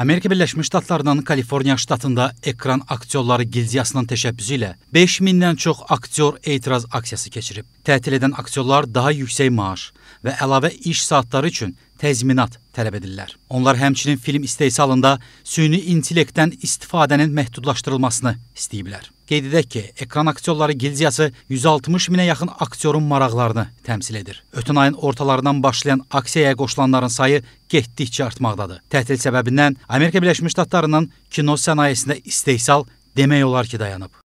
Amerika Birləşmiş Ştatlarının Kaliforniya ştatında ekran aktyorları gildiyasının təşəbbüsü ilə 5000-dən çox aktyor etiraz aksiyası keçirib. Tətil edən aktyorlar daha yüksək maaş və əlavə iş saatları üçün təzminat tələb edirlər. Onlar həmçinin film istehsalında süni intellektdən istifadənin məhdudlaşdırılmasını istəyiblər. Qeyd edək ki, ekran aktyorları gildiyası 160 minə yaxın aktyorun maraqlarını təmsil edir. Ötən ayın ortalarından başlayan aksiyaya qoşulanların sayı getdikcə artmaqdadır. Tətil səbəbindən Amerika Birləşmiş Ştatlarının kino sənayesində istehsal demək olar ki, dayanıb.